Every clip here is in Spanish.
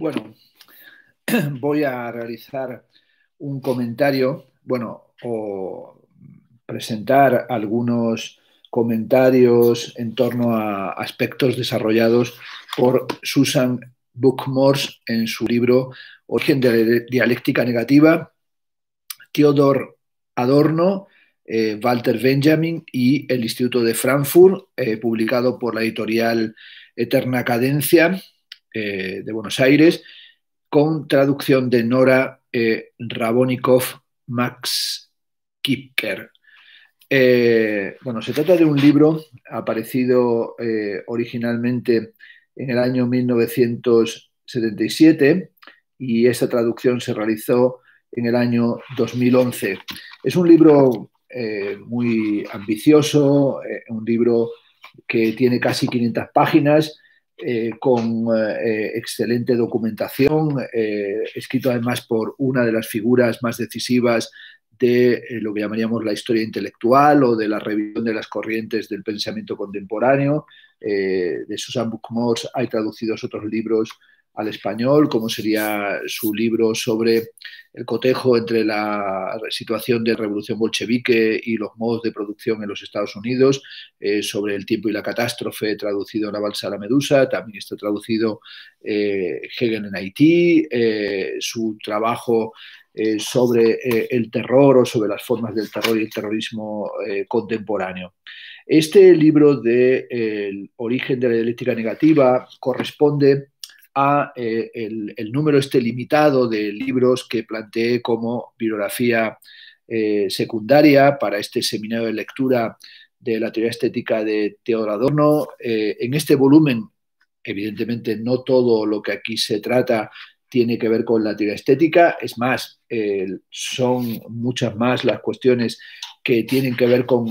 Bueno, voy a realizar un comentario, bueno, o presentar algunos comentarios en torno a aspectos desarrollados por Susan Bookmores en su libro Origen de la Dialéctica Negativa, Theodor Adorno, eh, Walter Benjamin y el Instituto de Frankfurt, eh, publicado por la editorial Eterna Cadencia, eh, de Buenos Aires, con traducción de Nora eh, Rabonikov Max Kipker. Eh, bueno, se trata de un libro aparecido originalmente en el año 1977 y esta traducción se realizó en el año 2011. Es un libro muy ambicioso, un libro que tiene casi 500 páginas eh, con eh, excelente documentación, eh, escrito además por una de las figuras más decisivas de lo que llamaríamos la historia intelectual o de la revisión de las corrientes del pensamiento contemporáneo. de Susan Bookmore hay traducidos otros libros al español, como sería su libro sobre el cotejo entre la situación de la revolución bolchevique y los modos de producción en los Estados Unidos, eh, sobre el tiempo y la catástrofe, traducido en la balsa la medusa, también está traducido eh, Hegel en Haití, eh, su trabajo sobre el terror o sobre las formas del terror y el terrorismo contemporáneo. Este libro de El origen de la dialéctica negativa corresponde a eh, el, número este limitado de libros que planteé como biografía eh, secundaria para este seminario de lectura de la teoría estética de Teodoro Adorno. Eh, en este volumen, evidentemente, no todo lo que aquí se trata tiene que ver con la teoría estética, es más, son muchas más las cuestiones que tienen que ver con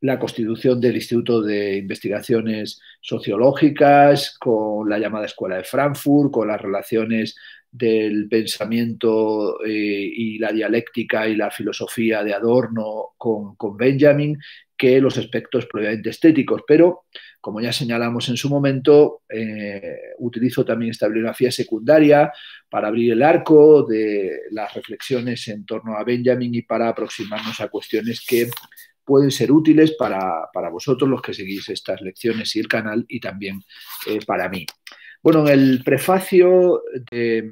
la constitución del Instituto de Investigaciones Sociológicas, con la llamada Escuela de Frankfurt, con las relaciones del pensamiento eh, y la dialéctica y la filosofía de Adorno con, Benjamin que los aspectos probablemente estéticos. Pero, como ya señalamos en su momento, eh, utilizo también esta bibliografía secundaria para abrir el arco de las reflexiones en torno a Benjamin y para aproximarnos a cuestiones que pueden ser útiles para, vosotros los que seguís estas lecciones y el canal y también eh, para mí. Bueno, en el prefacio de,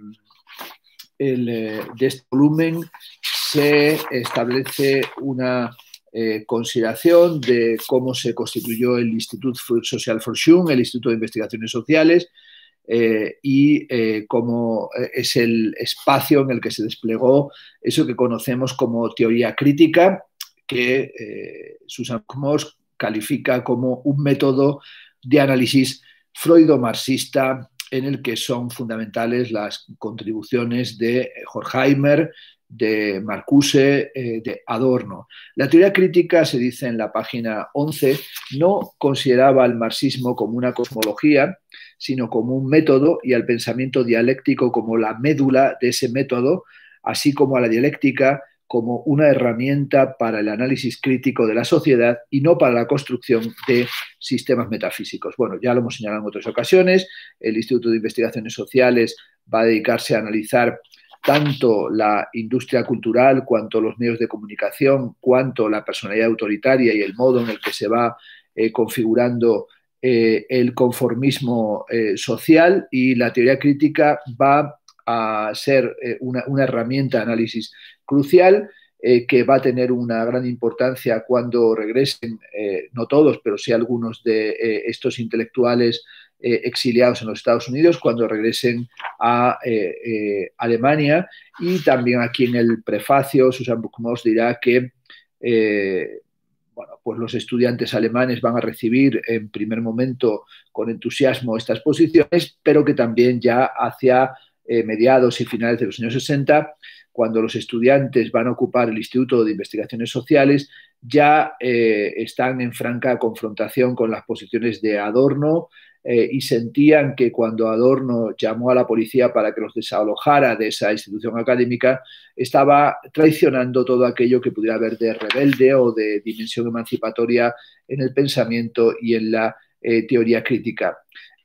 eh, de este volumen se establece una eh, consideración de cómo se constituyó el Instituto Social Schum, el Instituto de Investigaciones Sociales, y cómo es el espacio en el que se desplegó eso que conocemos como teoría crítica, que eh, Susan Moss califica como un método de análisis freudo-marxista en el que son fundamentales las contribuciones de Horkheimer, de Marcuse, eh, de Adorno. La teoría crítica, se dice en la página 11, no consideraba al marxismo como una cosmología, sino como un método y al pensamiento dialéctico como la médula de ese método, así como a la dialéctica como una herramienta para el análisis crítico de la sociedad y no para la construcción de sistemas metafísicos. Bueno, ya lo hemos señalado en otras ocasiones, el Instituto de Investigaciones Sociales va a dedicarse a analizar tanto la industria cultural cuanto los medios de comunicación, cuanto la personalidad autoritaria y el modo en el que se va eh, configurando eh, el conformismo eh, social y la teoría crítica va a ser una, una herramienta de análisis crucial eh, que va a tener una gran importancia cuando regresen, eh, no todos, pero sí algunos de eh, estos intelectuales exiliados en los Estados Unidos, cuando regresen a Alemania. Y también aquí en el prefacio, Susan Buchmoss dirá que pues los estudiantes alemanes van a recibir en primer momento con entusiasmo estas posiciones, pero que también ya hacia mediados y finales de los años 60 cuando los estudiantes van a ocupar el Instituto de Investigaciones Sociales, ya eh, están en franca confrontación con las posiciones de Adorno eh, y sentían que cuando Adorno llamó a la policía para que los desalojara de esa institución académica, estaba traicionando todo aquello que pudiera haber de rebelde o de dimensión emancipatoria en el pensamiento y en la eh, teoría crítica.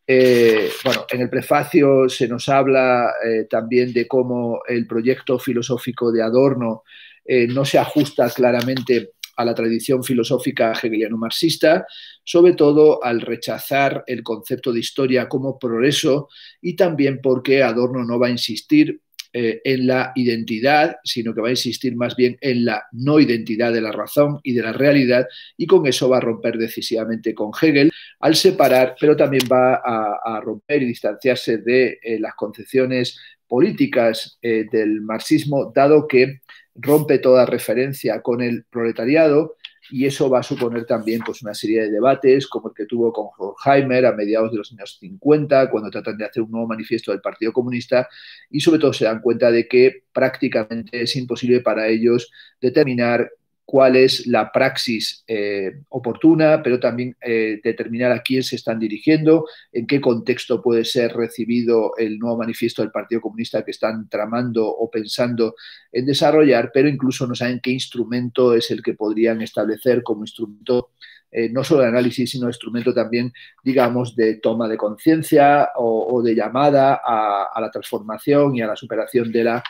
Eh, bueno, en el prefacio se nos habla eh, también de cómo el proyecto filosófico de Adorno eh, no se ajusta claramente a la tradición filosófica hegeliano-marxista, sobre todo al rechazar el concepto de historia como progreso y también porque Adorno no va a insistir eh, en la identidad, sino que va a insistir más bien en la no identidad de la razón y de la realidad, y con eso va a romper decisivamente con Hegel al separar, pero también va a, romper y distanciarse de eh, las concepciones políticas eh, del marxismo, dado que rompe toda referencia con el proletariado, y eso va a suponer también pues, una serie de debates como el que tuvo con Horkheimer a mediados de los años 50, cuando tratan de hacer un nuevo manifiesto del Partido Comunista y sobre todo se dan cuenta de que prácticamente es imposible para ellos determinar cuál es la praxis eh, oportuna, pero también eh, determinar a quién se están dirigiendo, en qué contexto puede ser recibido el nuevo manifiesto del Partido Comunista que están tramando o pensando en desarrollar, pero incluso no saben qué instrumento es el que podrían establecer como instrumento eh, no solo de análisis, sino instrumento también, digamos, de toma de conciencia o, de llamada a, la transformación y a la superación de la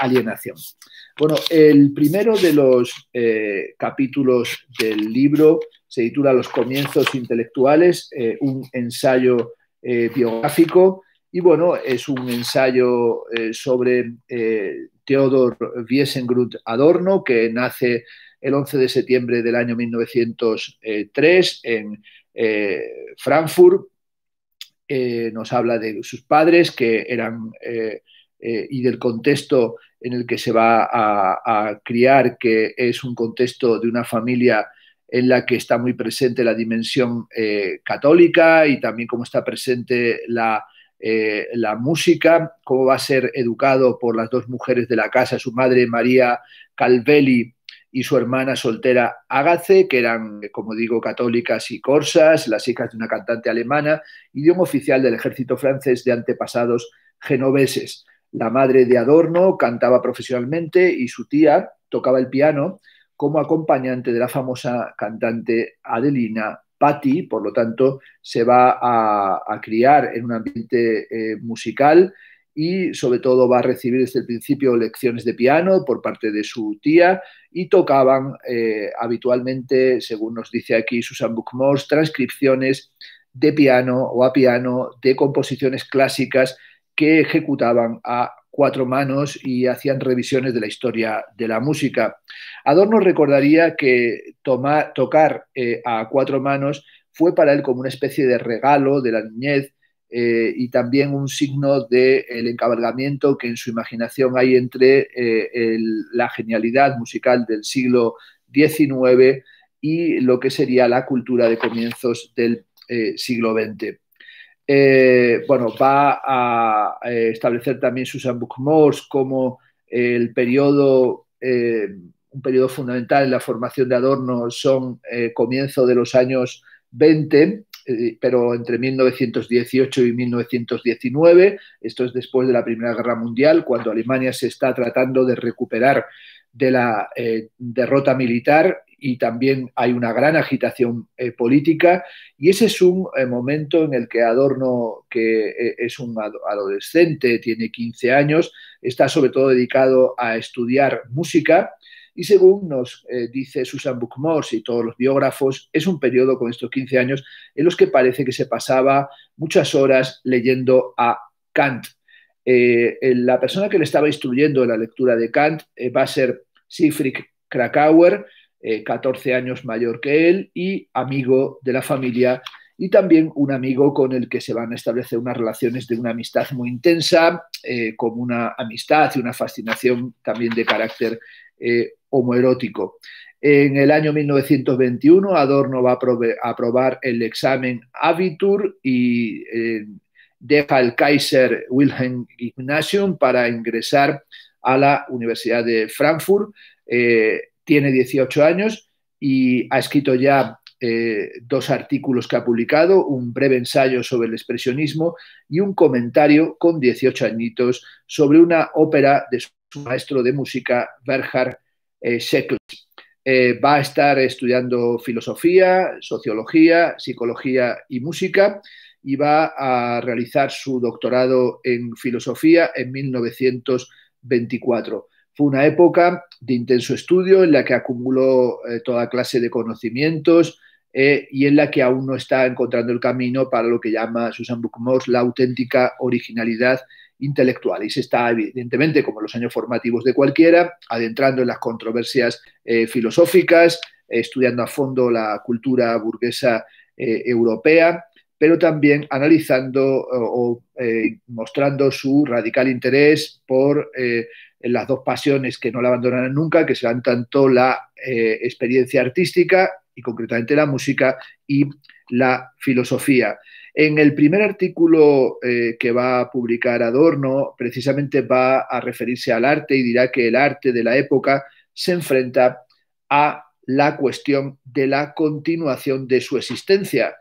alienación. Bueno, el primero de los eh, capítulos del libro se titula Los comienzos intelectuales, eh, un ensayo eh, biográfico. Y bueno, es un ensayo sobre Theodor Wiesengrut Adorno, que nace el 11 de septiembre del año 1903 en Frankfurt. nos habla de sus padres, que eran, y del contexto en el que se va a, criar, que es un contexto de una familia en la que está muy presente la dimensión eh, católica y también cómo está presente eh, la, música, cómo va a ser educado por las dos mujeres de la casa, su madre María Calveli y su hermana soltera Ágace, que eran, como digo, católicas y corsas, las hijas de una cantante alemana, idioma oficial del ejército francés de antepasados genoveses. La madre de Adorno cantaba profesionalmente y su tía tocaba el piano como acompañante de la famosa cantante Adelina Patti, por lo tanto, se va a, criar en un ambiente eh, musical y sobre todo va a recibir desde el principio lecciones de piano por parte de su tía y tocaban eh, habitualmente, según nos dice aquí Susan Buckmore, transcripciones de piano o a piano de composiciones clásicas que ejecutaban a cuatro manos y hacían revisiones de la historia de la música. Adorno recordaría que tocar eh, a cuatro manos fue para él como una especie de regalo de la niñez eh, y también un signo del encabalgamiento que en su imaginación hay entre eh, la genialidad musical del siglo XIX y lo que sería la cultura de comienzos del siglo XX. Eh, bueno, va a eh, establecer también Susan Buchmors como el periodo, eh, un periodo fundamental en la formación de Adorno son eh, comienzo de los años 20, pero entre 1918 y 1919, esto es después de la Primera Guerra Mundial, cuando Alemania se está tratando de recuperar de la eh, derrota militar y también hay una gran agitación eh, política y ese es un eh, momento en el que Adorno, que es un adolescente, tiene 15 años, está sobre todo dedicado a estudiar música y según nos dice Susan Buchmors y todos los biógrafos, es un periodo con estos 15 años en los que parece que se pasaba muchas horas leyendo a Kant, eh, la persona que le estaba instruyendo en la lectura de Kant eh, va a ser Siegfried Krakauer, 14 eh, años mayor que él y amigo de la familia y también un amigo con el que se van a establecer unas relaciones de una amistad muy intensa, como una amistad y una fascinación también de carácter homoerótico. En el año 1921, Adorno va a aprobar el examen Abitur y de el Kaiser Wilhelm Gymnasium para ingresar a la Universidad de Frankfurt. Eh, tiene 18 años y ha escrito ya eh, dos artículos que ha publicado, un breve ensayo sobre el expresionismo y un comentario con 18 añitos sobre una ópera de su maestro de música, Berhard eh, eh, va a estar estudiando filosofía, sociología, psicología y música iba a realizar su doctorado en filosofía en 1924. Fue una época de intenso estudio en la que acumuló eh, toda clase de conocimientos eh, y en la que aún no está encontrando el camino para lo que llama Susan Bookmore la auténtica originalidad intelectual y se está, evidentemente, como los años formativos de cualquiera, adentrando en las controversias eh, filosóficas, estudiando a fondo la cultura burguesa europea, pero también analizando eh, o, eh, mostrando su radical interés por eh, las dos pasiones que no la abandonarán nunca, que serán tanto la experiencia artística y concretamente la música y la filosofía. En el primer artículo que va a publicar Adorno, precisamente va a referirse al arte y dirá que el arte de la época se enfrenta a la cuestión de la continuación de su existencia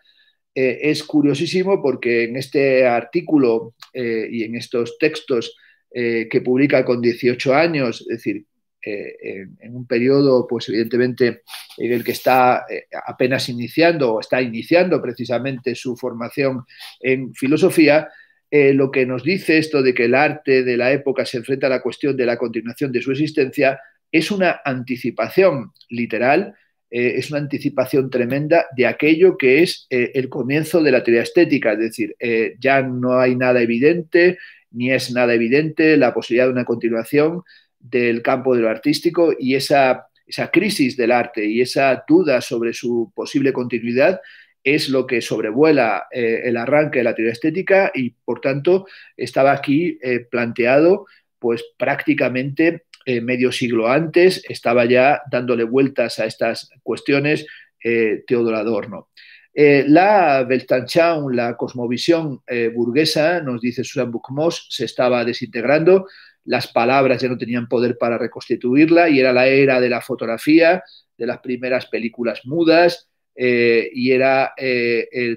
eh, es curiosísimo porque en este artículo eh, y en estos textos eh, que publica con 18 años, es decir, en, un periodo, pues evidentemente, en el que está apenas iniciando o está iniciando precisamente su formación en filosofía, lo que nos dice esto de que el arte de la época se enfrenta a la cuestión de la continuación de su existencia es una anticipación literal eh, es una anticipación tremenda de aquello que es eh, el comienzo de la teoría estética, es decir, eh, ya no hay nada evidente, ni es nada evidente la posibilidad de una continuación del campo de lo artístico y esa, esa crisis del arte y esa duda sobre su posible continuidad es lo que sobrevuela el arranque de la teoría estética y, por tanto, estaba aquí planteado pues prácticamente eh, medio siglo antes estaba ya dándole vueltas a estas cuestiones Teodor eh, Teodoro Adorno. Eh, la Weltanschauung, la cosmovisión burguesa, nos dice Susan Buchmos, se estaba desintegrando, las palabras ya no tenían poder para reconstituirla y era la era de la fotografía, de las primeras películas mudas, y era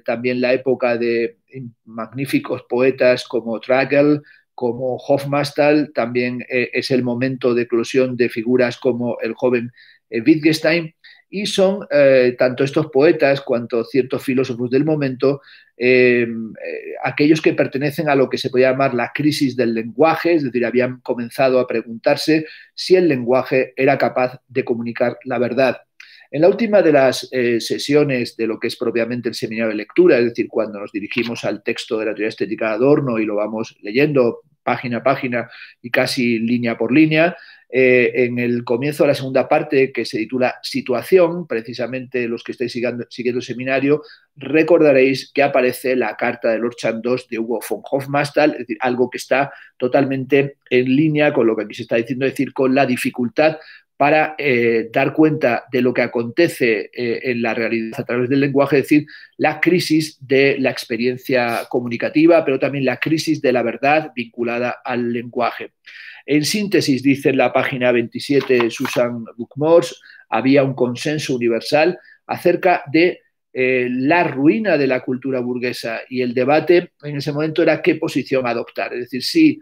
también la época de magníficos poetas como Tragel, como Hofmastal, también eh, es el momento de eclosión de figuras como el joven eh, Wittgenstein, y son eh, tanto estos poetas cuanto ciertos filósofos del momento aquellos que pertenecen a lo que se puede llamar la crisis del lenguaje, es decir, habían comenzado a preguntarse si el lenguaje era capaz de comunicar la verdad. En la última de las sesiones de lo que es propiamente el seminario de lectura, es decir, cuando nos dirigimos al texto de la teoría estética de Adorno y lo vamos leyendo página a página y casi línea por línea. Eh, en el comienzo de la segunda parte, que se titula Situación, precisamente los que estáis siguiendo, el seminario, recordaréis que aparece la carta de Lord Chandos de Hugo von Hofmastal, es decir, algo que está totalmente en línea con lo que aquí se está diciendo, es decir, con la dificultad para eh, dar cuenta de lo que acontece eh, en la realidad a través del lenguaje, es decir, la crisis de la experiencia comunicativa, pero también la crisis de la verdad vinculada al lenguaje. En síntesis, dice en la página 27 Susan Bookmores, había un consenso universal acerca de eh, la ruina de la cultura burguesa y el debate en ese momento era qué posición adoptar, es decir, si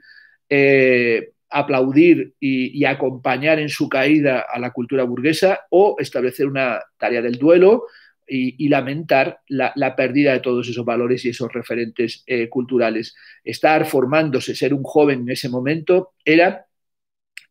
aplaudir y, acompañar en su caída a la cultura burguesa o establecer una tarea del duelo y, lamentar la, pérdida de todos esos valores y esos referentes eh, culturales. Estar formándose, ser un joven en ese momento, era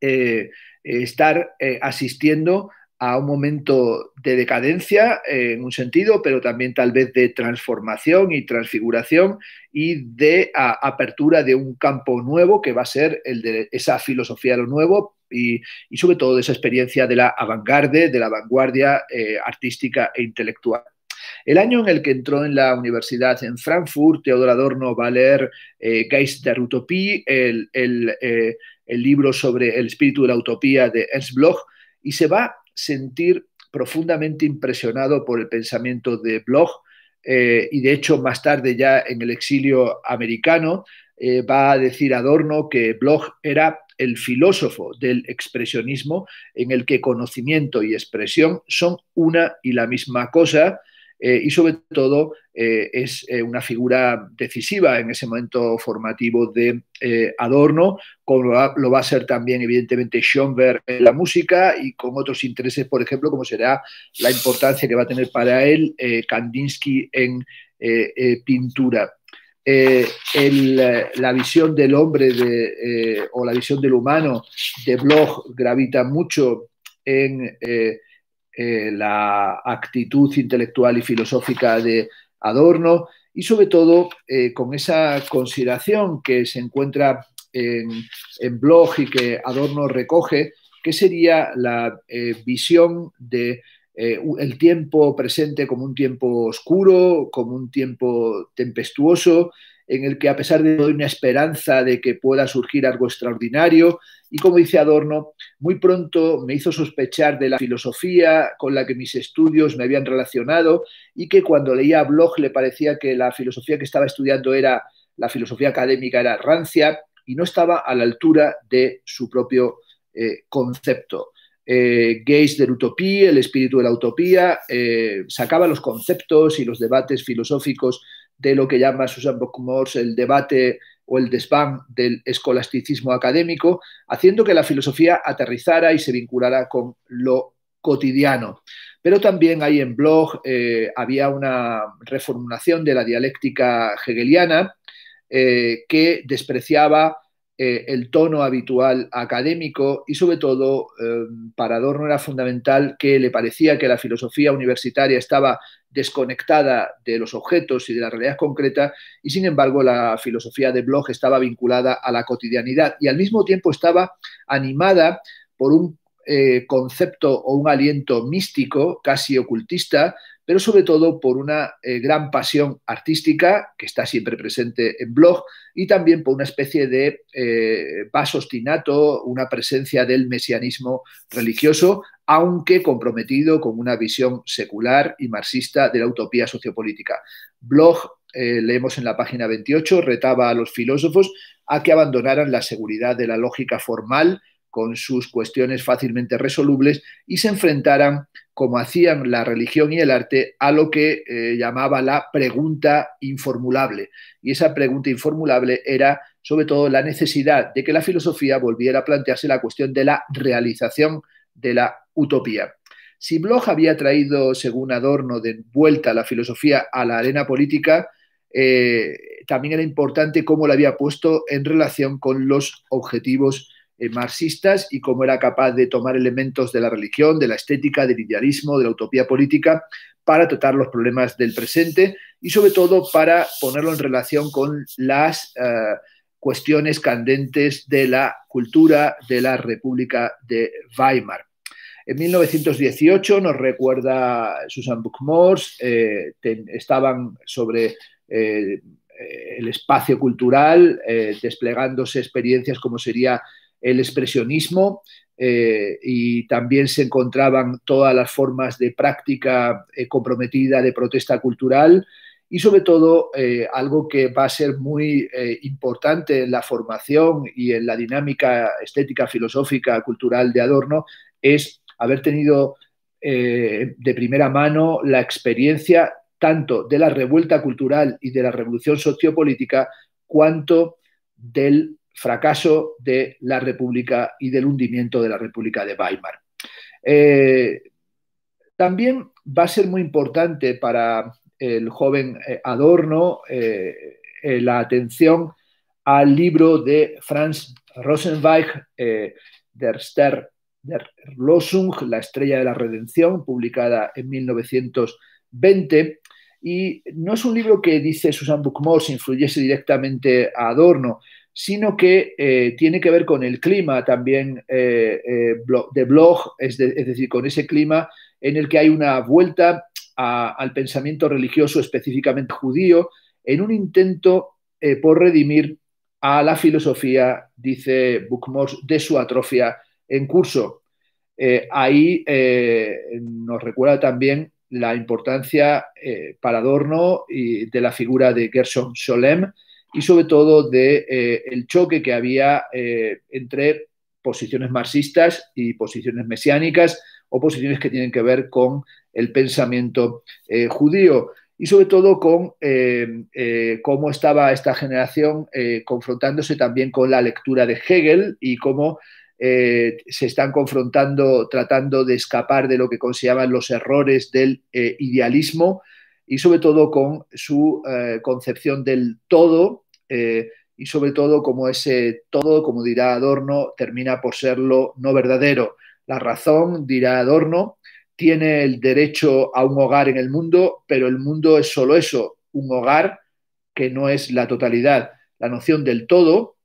eh, estar eh, asistiendo asistiendo a un momento de decadencia eh, en un sentido, pero también tal vez de transformación y transfiguración y de apertura de un campo nuevo que va a ser el de esa filosofía de lo nuevo y, y sobre todo de esa experiencia de la vanguardia, de la vanguardia eh, artística e intelectual. El año en el que entró en la universidad en Frankfurt, Teodor Adorno va a leer eh, Geist der Utopie, el, el, el libro sobre el espíritu de la utopía de Ernst Bloch, y se va sentir profundamente impresionado por el pensamiento de Bloch eh, y de hecho más tarde ya en el exilio americano eh, va a decir Adorno que Bloch era el filósofo del expresionismo en el que conocimiento y expresión son una y la misma cosa, eh, y sobre todo eh, es eh, una figura decisiva en ese momento formativo de Adorno, como lo va, a ser también evidentemente Schoenberg en la música y con otros intereses, por ejemplo, como será la importancia que va a tener para él Kandinsky en pintura. la visión del hombre o la visión del humano de Bloch gravita mucho en eh, la actitud intelectual y filosófica de Adorno y sobre todo eh, con esa consideración que se encuentra en, blog y que Adorno recoge, que sería la eh, visión de el tiempo presente como un tiempo oscuro, como un tiempo tempestuoso, en el que a pesar de una esperanza de que pueda surgir algo extraordinario y como dice Adorno, muy pronto me hizo sospechar de la filosofía con la que mis estudios me habían relacionado y que cuando leía blog Bloch le parecía que la filosofía que estaba estudiando era la filosofía académica era rancia y no estaba a la altura de su propio eh, concepto. Eh, de la Utopía, el espíritu de la utopía, eh, sacaba los conceptos y los debates filosóficos de lo que llama Susan Bookmore el debate o el desván del escolasticismo académico, haciendo que la filosofía aterrizara y se vinculara con lo cotidiano. Pero también ahí en blog, eh, había una reformulación de la dialéctica hegeliana eh, que despreciaba eh, el tono habitual académico y sobre todo eh, para Adorno era fundamental que le parecía que la filosofía universitaria estaba desconectada de los objetos y de la realidad concreta y sin embargo la filosofía de Bloch estaba vinculada a la cotidianidad y al mismo tiempo estaba animada por un eh, concepto o un aliento místico, casi ocultista, pero sobre todo por una eh, gran pasión artística que está siempre presente en blog y también por una especie de eh, vaso ostinato, una presencia del mesianismo religioso, aunque comprometido con una visión secular y marxista de la utopía sociopolítica. Blog, eh, leemos en la página 28, retaba a los filósofos a que abandonaran la seguridad de la lógica formal con sus cuestiones fácilmente resolubles y se enfrentaran como hacían la religión y el arte, a lo que eh, llamaba la pregunta informulable. Y esa pregunta informulable era sobre todo la necesidad de que la filosofía volviera a plantearse la cuestión de la realización de la utopía. Si Bloch había traído, según Adorno, de vuelta la filosofía a la arena política, eh, también era importante cómo la había puesto en relación con los objetivos eh, marxistas y cómo era capaz de tomar elementos de la religión, de la estética, del idealismo, de la utopía política para tratar los problemas del presente y sobre todo para ponerlo en relación con las eh, cuestiones candentes de la cultura de la República de Weimar. En 1918, nos recuerda Susan buck eh, estaban sobre el espacio cultural, desplegándose experiencias como sería el expresionismo eh, y también se encontraban todas las formas de práctica eh, comprometida de protesta cultural y sobre todo eh, algo que va a ser muy importante en la formación y en la dinámica estética, filosófica, cultural de Adorno es haber tenido de primera mano la experiencia tanto de la revuelta cultural y de la revolución sociopolítica cuanto del fracaso de la República y del hundimiento de la República de Weimar. Eh, también va a ser muy importante para el joven eh, Adorno eh, la atención al libro de Franz Rosenweig, Der Ster der Losung, La estrella de la redención, publicada en 1920. Y no es un libro que, dice Susan Buchmoss, influyese directamente a Adorno, sino que eh, tiene que ver con el clima también eh, eh, de blog, es, decir, con ese clima en el que hay una vuelta al pensamiento religioso específicamente judío en un intento por redimir a la filosofía, dice Bookmore, de su atrofia en curso. ahí nos recuerda también la importancia para Adorno y de la figura de Gerson Solem, y sobre todo del eh, el choque que había eh, entre posiciones marxistas y posiciones mesiánicas o posiciones que tienen que ver con el pensamiento eh, judío y sobre todo con cómo estaba esta generación confrontándose también con la lectura de Hegel y cómo se están confrontando, tratando de escapar de lo que consideraban los errores del idealismo y sobre todo con su eh, concepción del todo eh, y sobre todo como ese todo, como dirá Adorno, termina por ser lo no verdadero. La razón, dirá Adorno, tiene el derecho a un hogar en el mundo, pero el mundo es solo eso, un hogar que no es la totalidad. La noción del todo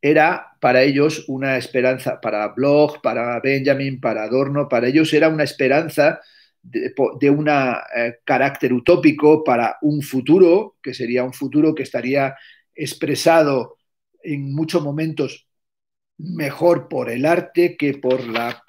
era para ellos una esperanza, para Bloch, para Benjamin, para Adorno, para ellos era una esperanza de, un eh, carácter utópico para un futuro, que sería un futuro que estaría expresado en muchos momentos mejor por el arte que por la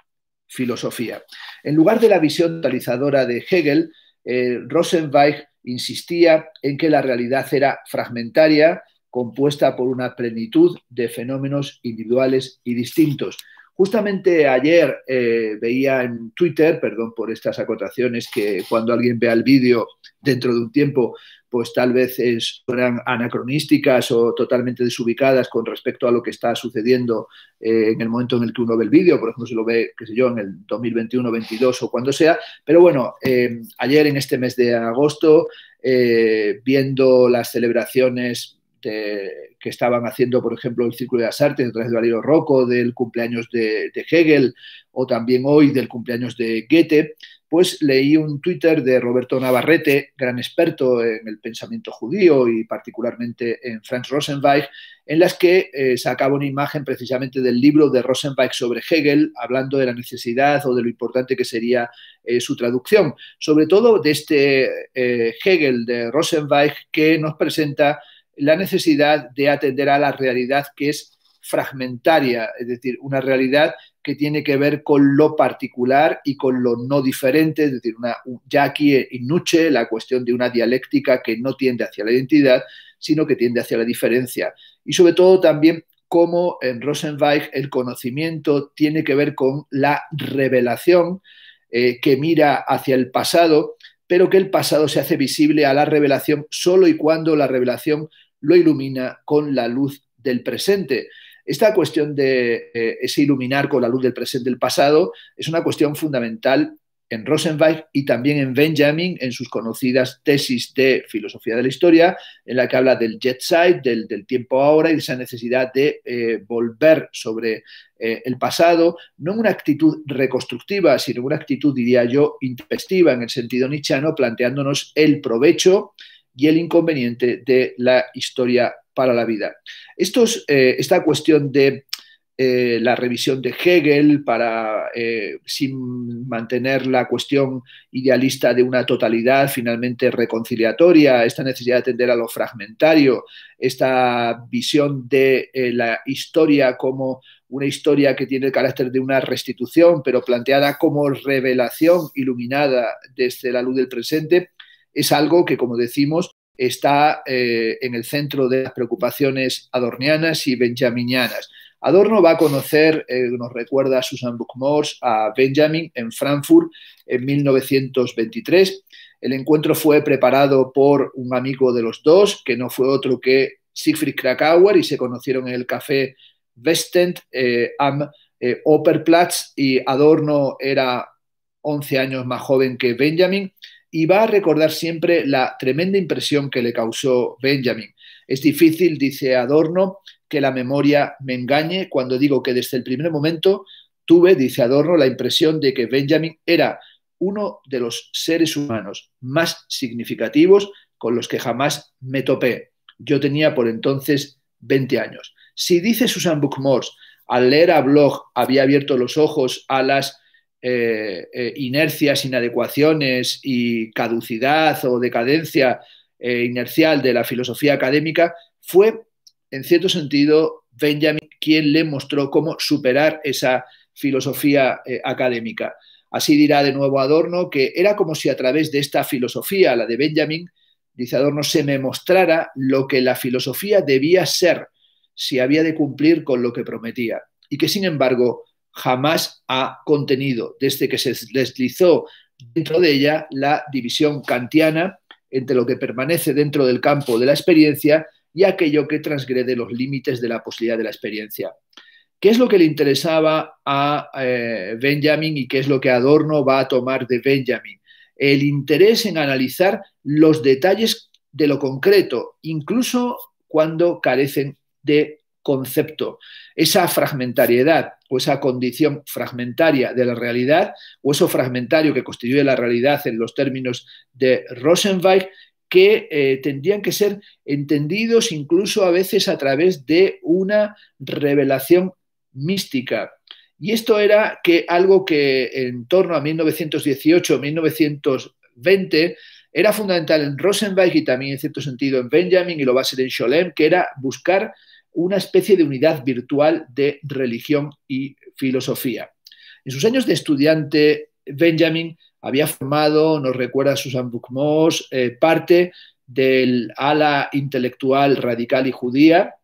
filosofía. En lugar de la visión totalizadora de Hegel, eh, Rosenweig insistía en que la realidad era fragmentaria, compuesta por una plenitud de fenómenos individuales y distintos, Justamente ayer eh, veía en Twitter, perdón por estas acotaciones, que cuando alguien vea el vídeo dentro de un tiempo, pues tal vez fueran anacronísticas o totalmente desubicadas con respecto a lo que está sucediendo eh, en el momento en el que uno ve el vídeo, por ejemplo, si lo ve, qué sé yo, en el 2021, 2022 o cuando sea. Pero bueno, eh, ayer en este mes de agosto, viendo las celebraciones este, que estaban haciendo, por ejemplo, el Círculo de las Artes a través de Valerio Rocco, del cumpleaños de, Hegel o también hoy del cumpleaños de Goethe, pues leí un Twitter de Roberto Navarrete, gran experto en el pensamiento judío y particularmente en Franz Rosenzweig, en las que se eh, sacaba una imagen precisamente del libro de Rosenzweig sobre Hegel, hablando de la necesidad o de lo importante que sería eh, su traducción, sobre todo de este eh, Hegel de Rosenzweig que nos presenta la necesidad de atender a la realidad que es fragmentaria, es decir, una realidad que tiene que ver con lo particular y con lo no diferente, es decir, una, ya aquí en la cuestión de una dialéctica que no tiende hacia la identidad, sino que tiende hacia la diferencia. Y sobre todo también cómo en Rosenweig el conocimiento tiene que ver con la revelación eh, que mira hacia el pasado, pero que el pasado se hace visible a la revelación solo y cuando la revelación lo ilumina con la luz del presente. Esta cuestión de eh, ese iluminar con la luz del presente del pasado es una cuestión fundamental en Rosenweig y también en Benjamin en sus conocidas tesis de filosofía de la historia, en la que habla del jet side, del, tiempo ahora y de esa necesidad de eh, volver sobre eh, el pasado, no en una actitud reconstructiva, sino en una actitud, diría yo, intempestiva en el sentido nichano, planteándonos el provecho y el inconveniente de la historia para la vida. Esto eh, esta cuestión de eh, la revisión de Hegel para, eh, sin mantener la cuestión idealista de una totalidad finalmente reconciliatoria, esta necesidad de atender a lo fragmentario, esta visión de la historia como una historia que tiene el carácter de una restitución, pero planteada como revelación iluminada desde la luz del presente, es algo que, como decimos, está eh, en el centro de las preocupaciones adornianas y benjaminianas. Adorno va a conocer, eh, nos recuerda Susan Buckmore, a Benjamin en Frankfurt en 1923. El encuentro fue preparado por un amigo de los dos, que no fue otro que Siegfried Krakauer, y se conocieron en el café Westend eh, am Operplatz, y Adorno era 11 años más joven que Benjamin y va a recordar siempre la tremenda impresión que le causó Benjamin. Es difícil, dice Adorno, que la memoria me engañe cuando digo que desde el primer momento tuve, dice Adorno, la impresión de que Benjamin era uno de los seres humanos más significativos con los que jamás me topé. Yo tenía por entonces 20 años. Si dice Susan Buck-Morse, al leer a Blog había abierto los ojos a las eh, eh, inercias, inadecuaciones y caducidad o decadencia eh, inercial de la filosofía académica, fue, en cierto sentido, Benjamin quien le mostró cómo superar esa filosofía académica. Así dirá de nuevo Adorno que era como si a través de esta filosofía, la de Benjamin, dice Adorno, se me mostrara lo que la filosofía debía ser si había de cumplir con lo que prometía. Y que sin embargo jamás ha contenido desde que se deslizó dentro de ella la división kantiana entre lo que permanece dentro del campo de la experiencia y aquello que transgrede los límites de la posibilidad de la experiencia. ¿Qué es lo que le interesaba a eh, Benjamin y qué es lo que Adorno va a tomar de Benjamin? El interés en analizar los detalles de lo concreto, incluso cuando carecen de concepto. Esa fragmentariedad, o esa condición fragmentaria de la realidad o eso fragmentario que constituye la realidad en los términos de Rosenweig que eh, tendrían que ser entendidos incluso a veces a través de una revelación mística. Y esto era que algo que en torno a 1918-1920 era fundamental en Rosenweig y también en cierto sentido en Benjamin y lo va a ser en Scholem, que era buscar una especie de unidad virtual de religión y filosofía. En sus años de estudiante, Benjamin había formado, nos recuerda Susan Buchmoss, eh, parte del ala intelectual radical y judía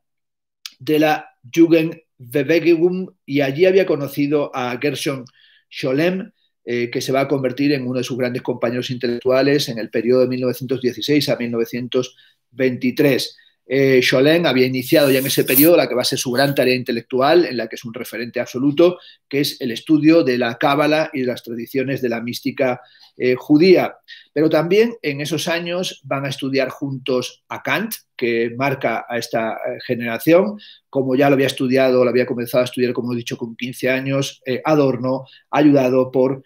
de la Jugendbewegung y allí había conocido a Gershon Scholem, eh, que se va a convertir en uno de sus grandes compañeros intelectuales en el periodo de 1916 a 1923 eh, había iniciado ya en ese periodo la que va a ser su gran tarea intelectual, en la que es un referente absoluto, que es el estudio de la cábala y de las tradiciones de la mística eh, judía. Pero también en esos años van a estudiar juntos a Kant, que marca a esta eh, generación, como ya lo había estudiado, lo había comenzado a estudiar, como he dicho, con 15 años, eh, Adorno, ayudado por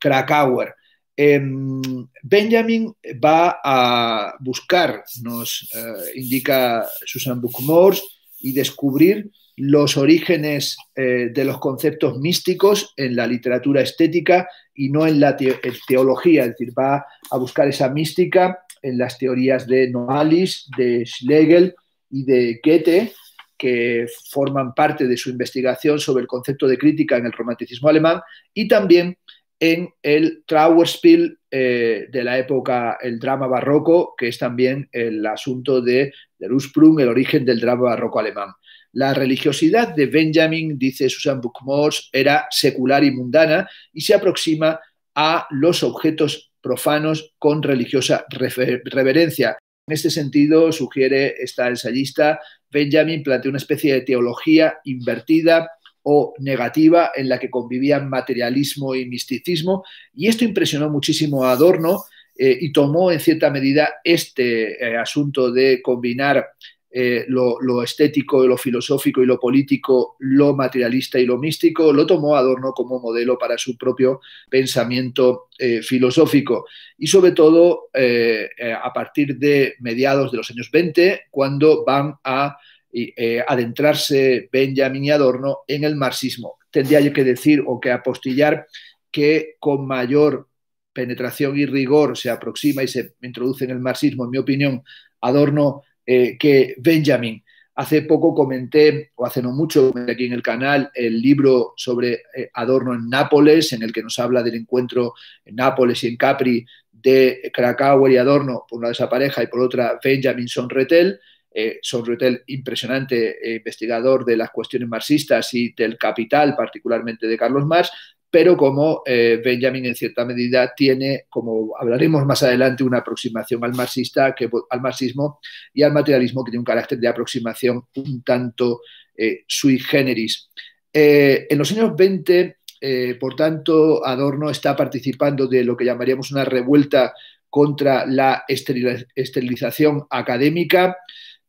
Krakauer. Em, Benjamin va a buscar, nos eh, indica Susan Buck-Mors, y descubrir los orígenes eh, de los conceptos místicos en la literatura estética y no en la teología, es decir, va a buscar esa mística en las teorías de Noalis, de Schlegel y de Goethe, que forman parte de su investigación sobre el concepto de crítica en el romanticismo alemán, y también en el Trauerspiel eh, de la época, el drama barroco, que es también el asunto de, de Rusprung, el origen del drama barroco alemán. La religiosidad de Benjamin, dice Susan Buchmors, era secular y mundana y se aproxima a los objetos profanos con religiosa reverencia. En este sentido, sugiere esta ensayista, Benjamin plantea una especie de teología invertida o negativa en la que convivían materialismo y misticismo. Y esto impresionó muchísimo a Adorno eh, y tomó en cierta medida este eh, asunto de combinar eh, lo, estético, lo filosófico y lo político, lo materialista y lo místico, lo tomó Adorno como modelo para su propio pensamiento filosófico. Y sobre todo a partir de mediados de los años 20, cuando van a y, eh, adentrarse Benjamin y Adorno en el marxismo. Tendría que decir o que apostillar que con mayor penetración y rigor se aproxima y se introduce en el marxismo, en mi opinión, Adorno eh, que Benjamin. Hace poco comenté, o hace no mucho, aquí en el canal, el libro sobre eh, Adorno en Nápoles, en el que nos habla del encuentro en Nápoles y en Capri de Krakauer y Adorno, por una de esa pareja y por otra Benjamin Sonretel eh, el impresionante eh, investigador de las cuestiones marxistas y del capital, particularmente de Carlos Marx, pero como eh, Benjamin en cierta medida tiene, como hablaremos más adelante, una aproximación al, marxista al marxismo y al materialismo que tiene un carácter de aproximación un tanto eh, sui generis. en los años 20, por tanto, Adorno está participando de lo que llamaríamos una revuelta contra la esterilización académica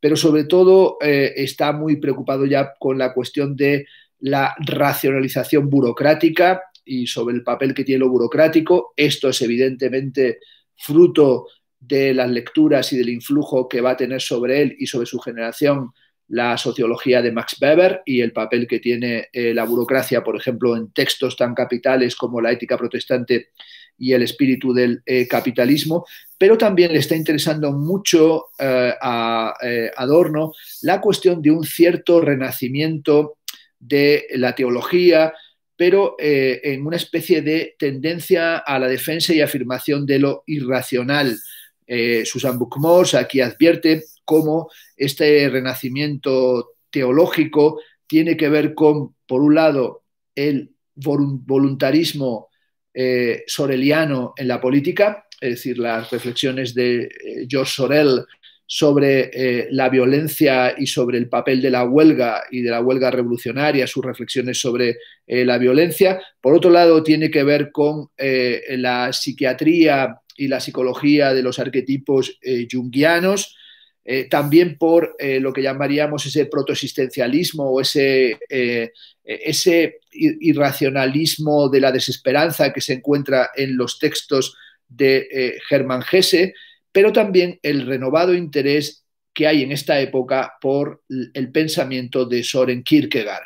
pero sobre todo eh, está muy preocupado ya con la cuestión de la racionalización burocrática y sobre el papel que tiene lo burocrático. Esto es evidentemente fruto de las lecturas y del influjo que va a tener sobre él y sobre su generación la sociología de Max Weber y el papel que tiene eh, la burocracia, por ejemplo, en textos tan capitales como la ética protestante y el espíritu del eh, capitalismo, pero también le está interesando mucho eh, a eh, Adorno la cuestión de un cierto renacimiento de la teología, pero en una especie de tendencia a la defensa y afirmación de lo irracional. Susan Buckmores aquí advierte cómo este renacimiento teológico tiene que ver con, por un lado, el voluntarismo eh, soreliano en la política, es decir, las reflexiones de eh, George Sorel sobre eh, la violencia y sobre el papel de la huelga y de la huelga revolucionaria, sus reflexiones sobre la violencia. Por otro lado, tiene que ver con la psiquiatría y la psicología de los arquetipos junguianos eh, también por eh, lo que llamaríamos ese protoexistencialismo o ese, eh, ese irracionalismo de la desesperanza que se encuentra en los textos de Germán Gese, pero también el renovado interés que hay en esta época por el pensamiento de Soren Kierkegaard.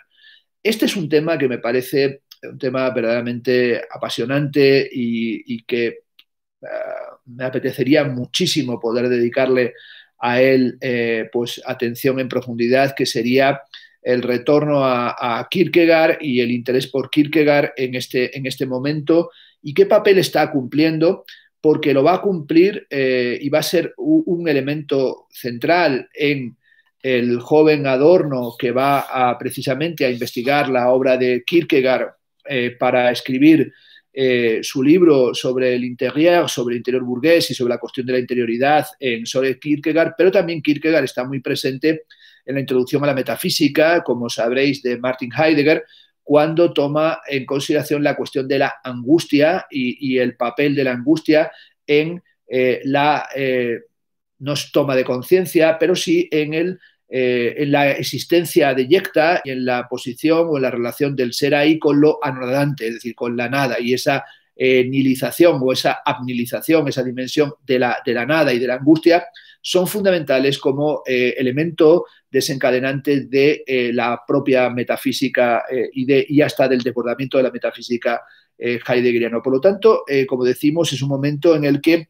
Este es un tema que me parece un tema verdaderamente apasionante y, que me apetecería muchísimo poder dedicarle a él eh, pues atención en profundidad, que sería el retorno a, Kierkegaard y el interés por Kierkegaard en este, en este momento y qué papel está cumpliendo, porque lo va a cumplir eh, y va a ser un, elemento central en el joven Adorno que va a, precisamente a investigar la obra de Kierkegaard eh, para escribir eh, su libro sobre el interior, sobre el interior burgués y sobre la cuestión de la interioridad en sobre Kierkegaard, pero también Kierkegaard está muy presente en la introducción a la metafísica, como sabréis, de Martin Heidegger, cuando toma en consideración la cuestión de la angustia y, el papel de la angustia en eh, la, eh, no toma de conciencia, pero sí en el eh, en la existencia de Yecta y en la posición o en la relación del ser ahí con lo anodante, es decir, con la nada y esa eh, nilización o esa abnilización, esa dimensión de la, nada y de la angustia, son fundamentales como eh, elemento desencadenante de eh, la propia metafísica y, de, y, hasta del desbordamiento de la metafísica heideggeriana. Por lo tanto, como decimos, es un momento en el que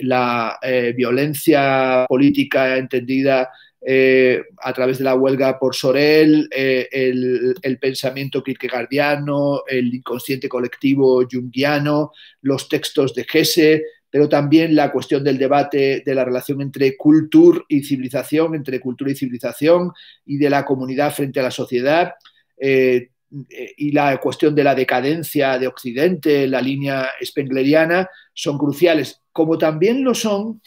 la violencia política entendida eh, a través de la huelga por Sorel, eh, el, pensamiento kirkegardiano, el inconsciente colectivo junguiano, los textos de Gese, pero también la cuestión del debate de la relación entre cultura y civilización, entre cultura y civilización y de la comunidad frente a la sociedad. Eh, y la cuestión de la decadencia de Occidente, la línea spengleriana, son cruciales, como también lo son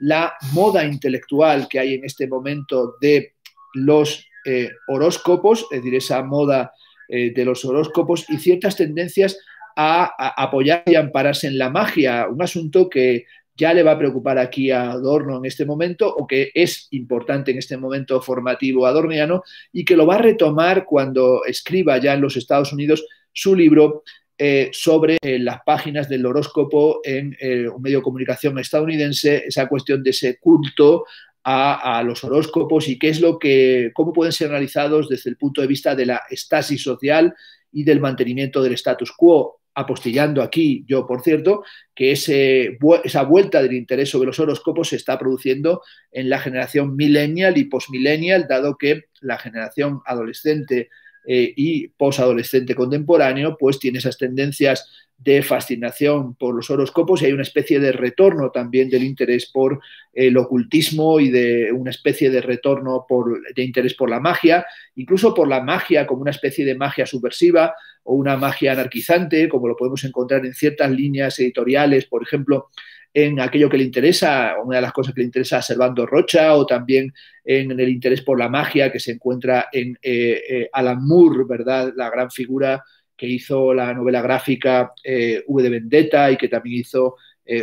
la moda intelectual que hay en este momento de los eh, horóscopos, es decir, esa moda eh, de los horóscopos y ciertas tendencias a, a, apoyar y ampararse en la magia, un asunto que ya le va a preocupar aquí a Adorno en este momento o que es importante en este momento formativo adorniano y que lo va a retomar cuando escriba ya en los Estados Unidos su libro eh, sobre eh, las páginas del horóscopo en eh, un medio de comunicación estadounidense, esa cuestión de ese culto a, los horóscopos y qué es lo que, cómo pueden ser analizados desde el punto de vista de la estasis social y del mantenimiento del status quo, apostillando aquí yo, por cierto, que esa vuelta del interés sobre los horóscopos se está produciendo en la generación millennial y postmillennial, dado que la generación adolescente eh, y posadolescente contemporáneo, pues tiene esas tendencias de fascinación por los horóscopos y hay una especie de retorno también del interés por el ocultismo y de una especie de retorno por, de interés por la magia, incluso por la magia como una especie de magia subversiva o una magia anarquizante, como lo podemos encontrar en ciertas líneas editoriales, por ejemplo, en aquello que le interesa, una de las cosas que le interesa a Servando Rocha o también en el interés por la magia que se encuentra en eh, eh, Alan Moore, ¿verdad? La gran figura que hizo la novela gráfica eh, V de Vendetta y que también hizo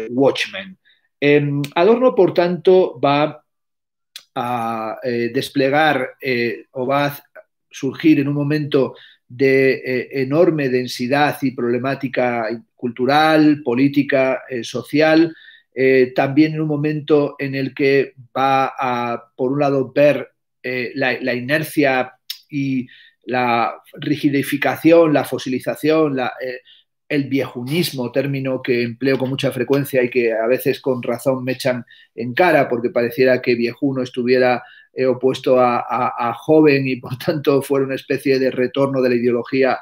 Watchmen. Em, Adorno, por tanto, va a desplegar o va a surgir en un momento de enorme densidad y problemática cultural, política, eh, social, eh, también en un momento en el que va a, por un lado, ver eh, la, inercia y la rigidificación, la fosilización, el viejunismo, término que empleo con mucha frecuencia y que a veces con razón me echan en cara porque pareciera que viejuno estuviera opuesto a, joven y por tanto fuera una especie de retorno de la ideología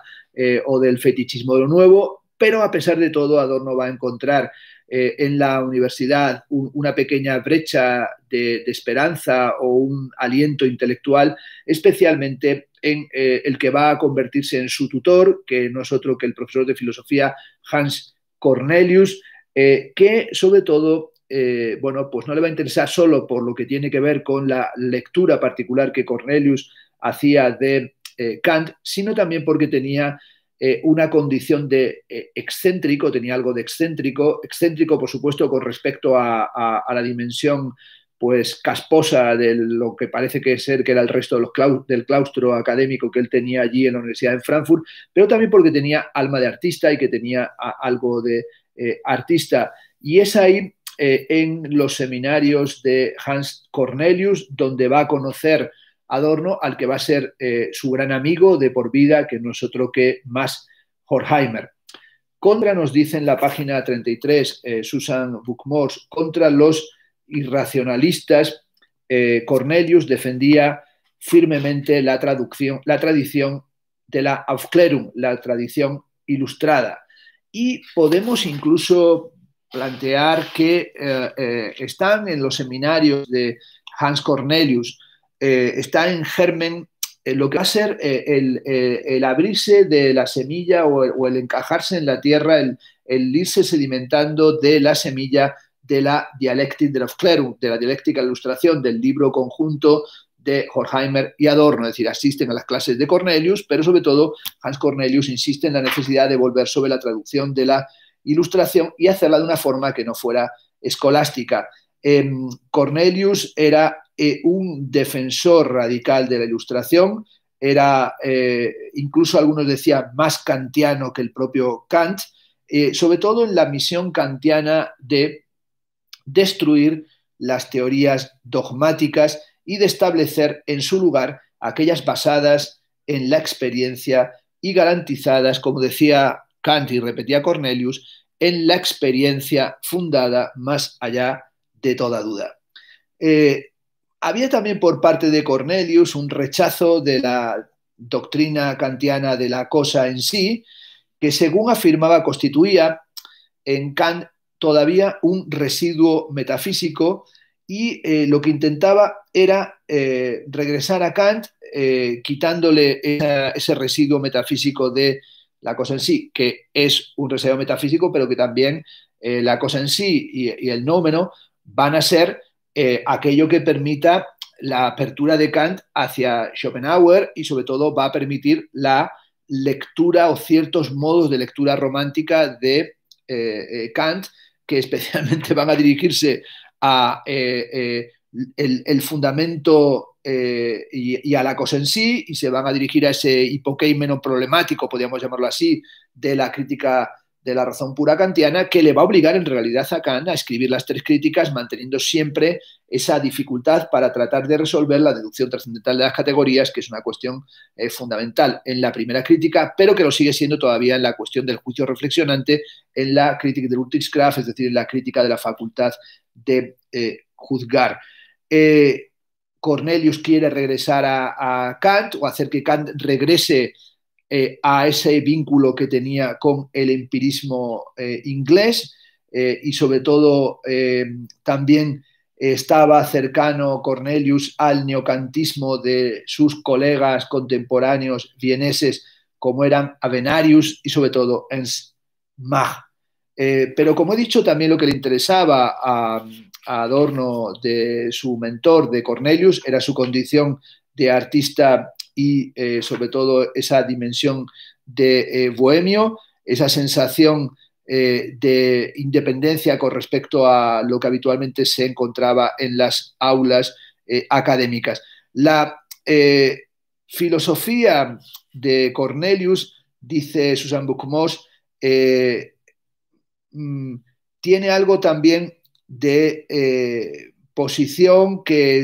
o del fetichismo de lo nuevo. Pero a pesar de todo, Adorno va a encontrar eh, en la universidad una pequeña brecha de, esperanza o un aliento intelectual, especialmente en eh, el que va a convertirse en su tutor, que no es otro que el profesor de filosofía Hans Cornelius, eh, que sobre todo bueno, pues no le va a interesar solo por lo que tiene que ver con la lectura particular que Cornelius hacía de Kant, sino también porque tenía eh, una condición de eh, excéntrico, tenía algo de excéntrico, excéntrico por supuesto con respecto a, la dimensión pues casposa de lo que parece que ser que era el resto del claustro académico que él tenía allí en la Universidad de Frankfurt, pero también porque tenía alma de artista y que tenía algo de eh, artista. Y es ahí en los seminarios de Hans Cornelius donde va a conocer Adorno, al que va a ser eh, su gran amigo de por vida, que no es otro que más Horkheimer. Contra, nos dice en la página 33 eh, Susan Buchmors, contra los irracionalistas, eh, Cornelius defendía firmemente la, traducción, la tradición de la Aufklärung, la tradición ilustrada. Y podemos incluso plantear que están en los seminarios de Hans Cornelius eh, está en germen eh, lo que va a ser eh, el, abrirse de la semilla o el, encajarse en la tierra, el, irse sedimentando de la semilla de la Dialectic de los de la dialéctica de ilustración, del libro conjunto de Horkheimer y Adorno, es decir, asisten a las clases de Cornelius, pero sobre todo Hans Cornelius insiste en la necesidad de volver sobre la traducción de la ilustración y hacerla de una forma que no fuera escolástica. Em, Cornelius era eh, un defensor radical de la Ilustración, era, eh, incluso algunos decían, más kantiano que el propio Kant, eh, sobre todo en la misión kantiana de destruir las teorías dogmáticas y de establecer en su lugar aquellas basadas en la experiencia y garantizadas, como decía Kant y repetía Cornelius, en la experiencia fundada más allá de toda duda. Había también por parte de Cornelius un rechazo de la doctrina kantiana de la cosa en sí, que según afirmaba constituía en Kant todavía un residuo metafísico y eh, lo que intentaba era eh, regresar a Kant eh, quitándole ese residuo metafísico de la cosa en sí, que es un residuo metafísico, pero que también la cosa en sí y, y el nómeno van a ser eh, aquello que permita la apertura de Kant hacia Schopenhauer y sobre todo va a permitir la lectura o ciertos modos de lectura romántica de eh, eh, Kant que especialmente van a dirigirse a el, fundamento y, a la cosa en sí y se van a dirigir a ese menos problemático, podríamos llamarlo así, de la crítica de la razón pura kantiana que le va a obligar en realidad a Kant a escribir las tres críticas manteniendo siempre esa dificultad para tratar de resolver la deducción trascendental de las categorías, que es una cuestión eh, fundamental en la primera crítica, pero que lo sigue siendo todavía en la cuestión del juicio reflexionante, en la crítica del Craft, es decir, en la crítica de la facultad de eh, juzgar. Eh, Cornelius quiere regresar a, a Kant o hacer que Kant regrese eh, a ese vínculo que tenía con el empirismo eh, inglés eh, y sobre todo también estaba cercano Cornelius al neocantismo de sus colegas contemporáneos vieneses como eran Avenarius y sobre todo Ernst pero como he dicho, también lo que le interesaba a Adorno de su mentor, de Cornelius, era su condición de artista y eh, sobre todo esa dimensión de eh, bohemio, esa sensación eh, de independencia con respecto a lo que habitualmente se encontraba en las aulas académicas. La filosofía de Cornelius, dice Susan Buckmos, mm, tiene algo también de posición que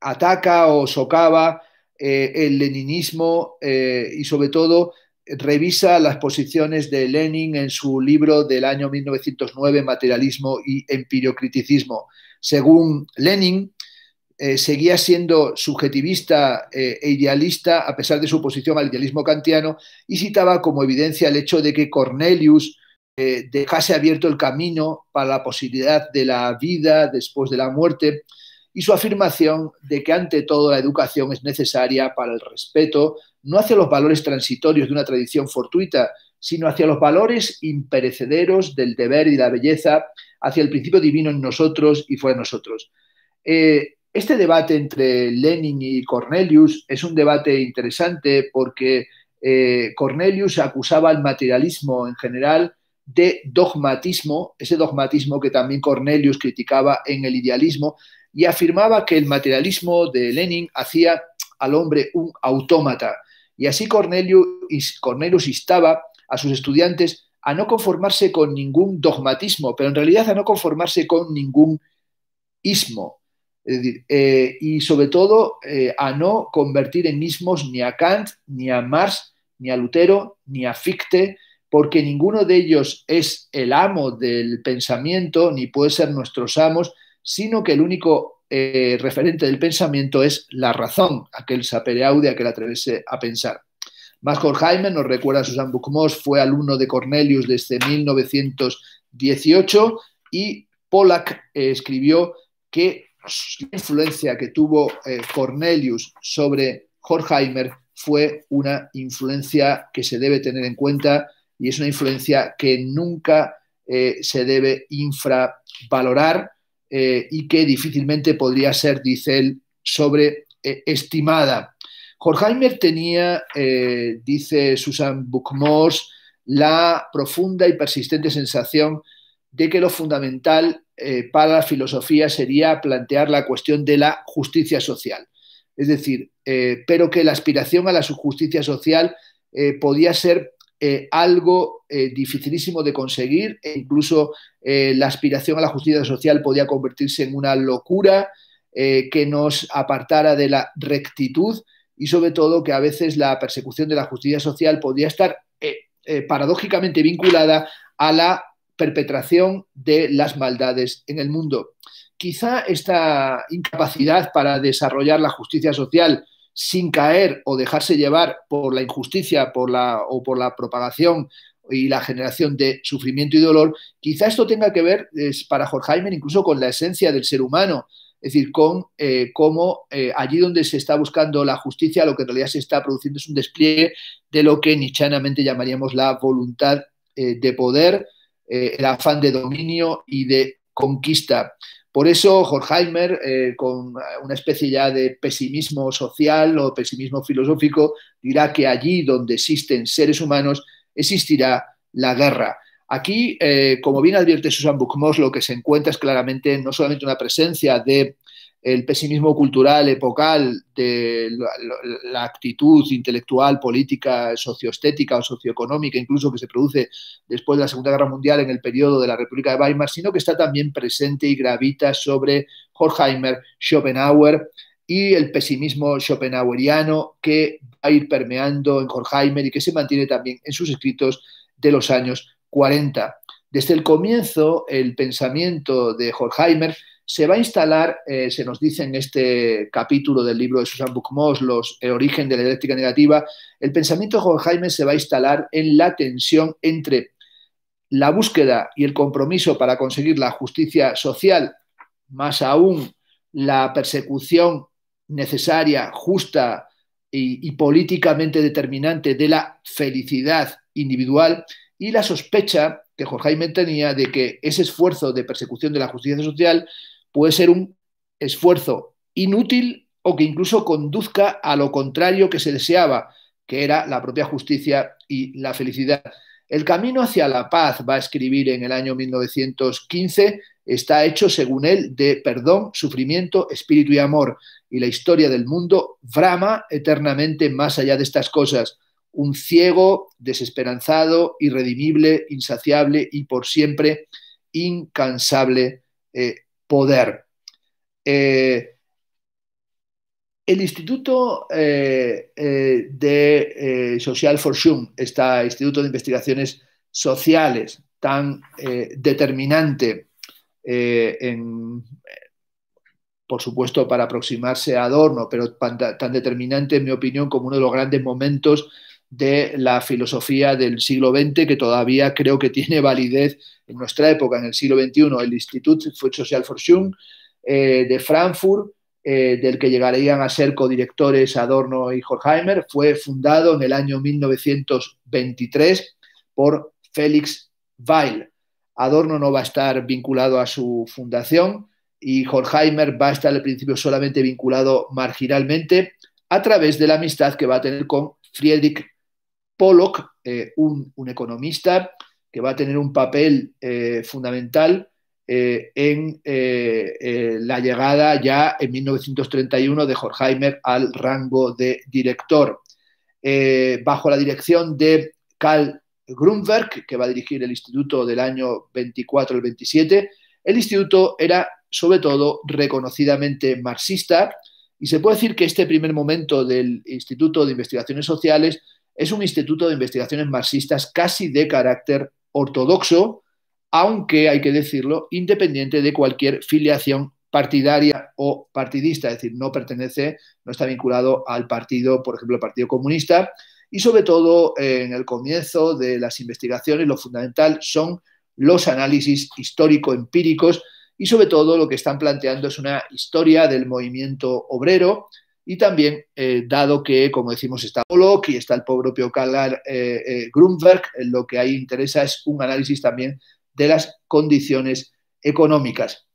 ataca o socava eh, el leninismo eh, y sobre todo revisa las posiciones de Lenin en su libro del año 1909, Materialismo y Empiriocriticismo. Según Lenin, eh, seguía siendo subjetivista e idealista a pesar de su posición al idealismo kantiano y citaba como evidencia el hecho de que Cornelius dejase abierto el camino para la posibilidad de la vida después de la muerte y su afirmación de que ante todo la educación es necesaria para el respeto no hacia los valores transitorios de una tradición fortuita, sino hacia los valores imperecederos del deber y la belleza, hacia el principio divino en nosotros y fuera de nosotros. Eh, este debate entre Lenin y Cornelius es un debate interesante porque eh, Cornelius acusaba al materialismo en general de dogmatismo, ese dogmatismo que también Cornelius criticaba en el idealismo, y afirmaba que el materialismo de Lenin hacía al hombre un autómata. Y así Cornelius instaba a sus estudiantes a no conformarse con ningún dogmatismo, pero en realidad a no conformarse con ningún ismo. Eh, y sobre todo eh, a no convertir en ismos ni a Kant, ni a Marx, ni a Lutero, ni a Fichte, porque ninguno de ellos es el amo del pensamiento, ni puede ser nuestros amos, sino que el único eh, referente del pensamiento es la razón, aquel sapere a que le atrevese a pensar. Max Horkheimer, nos recuerda a Susan Buchmoss, fue alumno de Cornelius desde 1918 y Pollack eh, escribió que la influencia que tuvo eh, Cornelius sobre Horkheimer fue una influencia que se debe tener en cuenta y es una influencia que nunca se debe infravalorar eh, y que difícilmente podría ser, dice él, sobreestimada. Eh, Horkheimer tenía, eh, dice Susan Buchmors, la profunda y persistente sensación de que lo fundamental para la filosofía sería plantear la cuestión de la justicia social. Es decir, pero que la aspiración a la justicia social podía ser eh, algo eh, dificilísimo de conseguir e incluso eh, la aspiración a la justicia social podía convertirse en una locura que nos apartara de la rectitud y sobre todo que a veces la persecución de la justicia social podía estar paradójicamente vinculada a la perpetración de las maldades en el mundo. Quizá esta incapacidad para desarrollar la justicia social sin caer o dejarse llevar por la injusticia o por la propagación y la generación de sufrimiento y dolor, quizá esto tenga que ver es, para Horkheimer incluso con la esencia del ser humano, es decir, con eh, cómo eh, allí donde se está buscando la justicia, lo que en realidad se está produciendo es un despliegue de lo que nichanamente llamaríamos la voluntad eh, de poder, el afán de dominio y de conquista. Por eso Horkheimer, eh, con una especie ya de pesimismo social o pesimismo filosófico, dirá que allí donde existen seres humanos existirá la guerra. Aquí, eh, como bien advierte Susan Buchmoss, lo que se encuentra es claramente no solamente una presencia de el pesimismo cultural epocal de la, actitud intelectual, política, socioestética o socioeconómica, incluso que se produce después de la Segunda Guerra Mundial en el periodo de la República de Weimar, sino que está también presente y gravita sobre Horkheimer, Schopenhauer y el pesimismo schopenhaueriano que va a ir permeando en Horkheimer y que se mantiene también en sus escritos de los años 40. Desde el comienzo, el pensamiento de Horkheimer se va a instalar, eh, se nos dice en este capítulo del libro de Susan Buchmoss, los, El origen de la eléctrica negativa, el pensamiento de Jorge Jaime se va a instalar en la tensión entre la búsqueda y el compromiso para conseguir la justicia social, más aún la persecución necesaria, justa y, y políticamente determinante de la felicidad individual y la sospecha que Jorge Jaime tenía de que ese esfuerzo de persecución de la justicia social puede ser un esfuerzo inútil o que incluso conduzca a lo contrario que se deseaba, que era la propia justicia y la felicidad. El camino hacia la paz, va a escribir en el año 1915, está hecho, según él, de perdón, sufrimiento, espíritu y amor. Y la historia del mundo brama eternamente más allá de estas cosas. Un ciego, desesperanzado, irredimible, insaciable y por siempre incansable eh, poder. Eh, el Instituto eh, eh, de Social Forschung, este Instituto de Investigaciones Sociales tan determinante, por supuesto, para aproximarse a Adorno, pero tan determinante, en mi opinión, como uno de los grandes momentos de la filosofía del siglo XX que todavía creo que tiene validez en nuestra época, en el siglo XXI, el Institut Social Forschung eh, de Frankfurt, eh, del que llegarían a ser codirectores Adorno y Horkheimer, fue fundado en el año 1923 por Félix Weil. Adorno no va a estar vinculado a su fundación y Horkheimer va a estar al principio solamente vinculado marginalmente a través de la amistad que va a tener con Friedrich Pollock, eh, un, economista que va a tener un papel eh, fundamental eh, en la llegada ya en 1931 de Horkheimer al rango de director. bajo la dirección de Karl Grunberg, que va a dirigir el instituto del año 24 al 27, el instituto era sobre todo reconocidamente marxista y se puede decir que este primer momento del Instituto de Investigaciones Sociales es un instituto de investigaciones marxistas casi de carácter ortodoxo, aunque hay que decirlo, independiente de cualquier filiación partidaria o partidista, es decir, no pertenece, no está vinculado al partido, por ejemplo, al Partido Comunista, y sobre todo eh, en el comienzo de las investigaciones lo fundamental son los análisis histórico-empíricos y sobre todo lo que están planteando es una historia del movimiento obrero, y también, eh, dado que, como decimos, está Pollock y está el pobre Pio eh, eh, Grunberg, eh, lo que ahí interesa es un análisis también de las condiciones económicas.